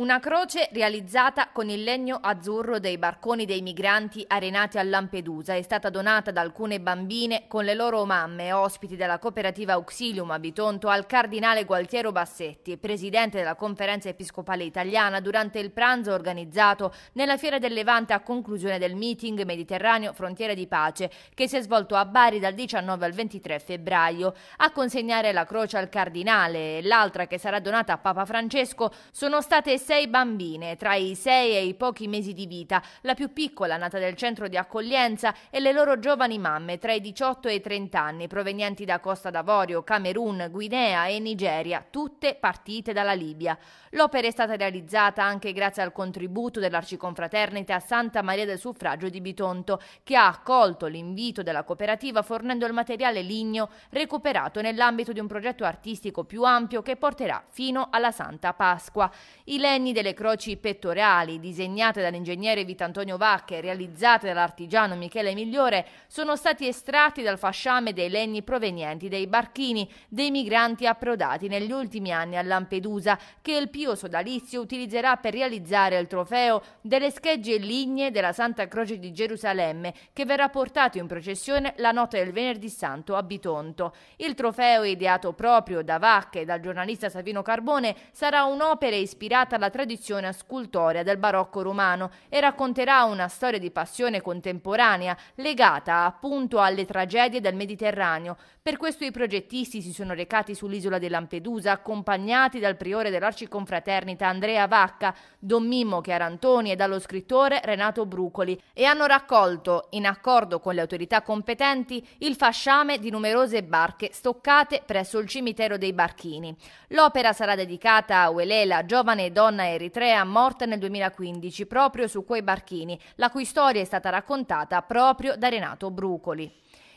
Una croce realizzata con il legno azzurro dei barconi dei migranti arenati a Lampedusa è stata donata da alcune bambine con le loro mamme, ospiti della cooperativa Auxilium a Bitonto, al cardinale Gualtiero Bassetti, presidente della conferenza episcopale italiana, durante il pranzo organizzato nella Fiera del Levante a conclusione del meeting Mediterraneo Frontiere di Pace, che si è svolto a Bari dal 19 al 23 febbraio. A consegnare la croce al cardinale e l'altra che sarà donata a Papa Francesco sono state sei bambine tra i sei e i pochi mesi di vita, la più piccola nata del centro di accoglienza e le loro giovani mamme tra i 18 e i 30 anni provenienti da Costa d'Avorio, Camerun, Guinea e Nigeria, tutte partite dalla Libia. L'opera è stata realizzata anche grazie al contributo dell'arciconfraternita Santa Maria del Suffragio di Bitonto, che ha accolto l'invito della cooperativa fornendo il materiale ligneo recuperato nell'ambito di un progetto artistico più ampio che porterà fino alla Santa Pasqua. I legni disegni delle croci pettorali, disegnate dall'ingegnere Vitantonio Vacche e realizzate dall'artigiano Michele Migliore, sono stati estratti dal fasciame dei legni provenienti dai barchini dei migranti approdati negli ultimi anni a Lampedusa, che il Pio Sodalizio utilizzerà per realizzare il trofeo delle schegge lignee della Santa Croce di Gerusalemme, che verrà portato in processione la notte del Venerdì Santo a Bitonto. Il trofeo, ideato proprio da Vacche e dal giornalista Savino Carbone, sarà un'opera ispirata alla tradizione scultorea del barocco romano e racconterà una storia di passione contemporanea legata appunto alle tragedie del Mediterraneo. Per questo i progettisti si sono recati sull'isola di Lampedusa accompagnati dal priore dell'arciconfraternita Andrea Vacca, Don Mimmo Chiarantoni e dallo scrittore Renato Brucoli e hanno raccolto, in accordo con le autorità competenti, il fasciame di numerose barche stoccate presso il cimitero dei Barchini. L'opera sarà dedicata a Uelela, giovane donna donna eritrea morta nel 2015 proprio su quei barchini, la cui storia è stata raccontata proprio da Renato Brucoli.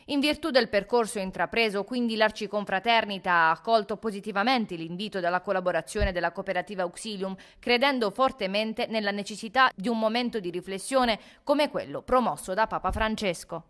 In virtù del percorso intrapreso, quindi l'Arciconfraternita ha accolto positivamente l'invito della collaborazione della cooperativa Auxilium, credendo fortemente nella necessità di un momento di riflessione come quello promosso da Papa Francesco.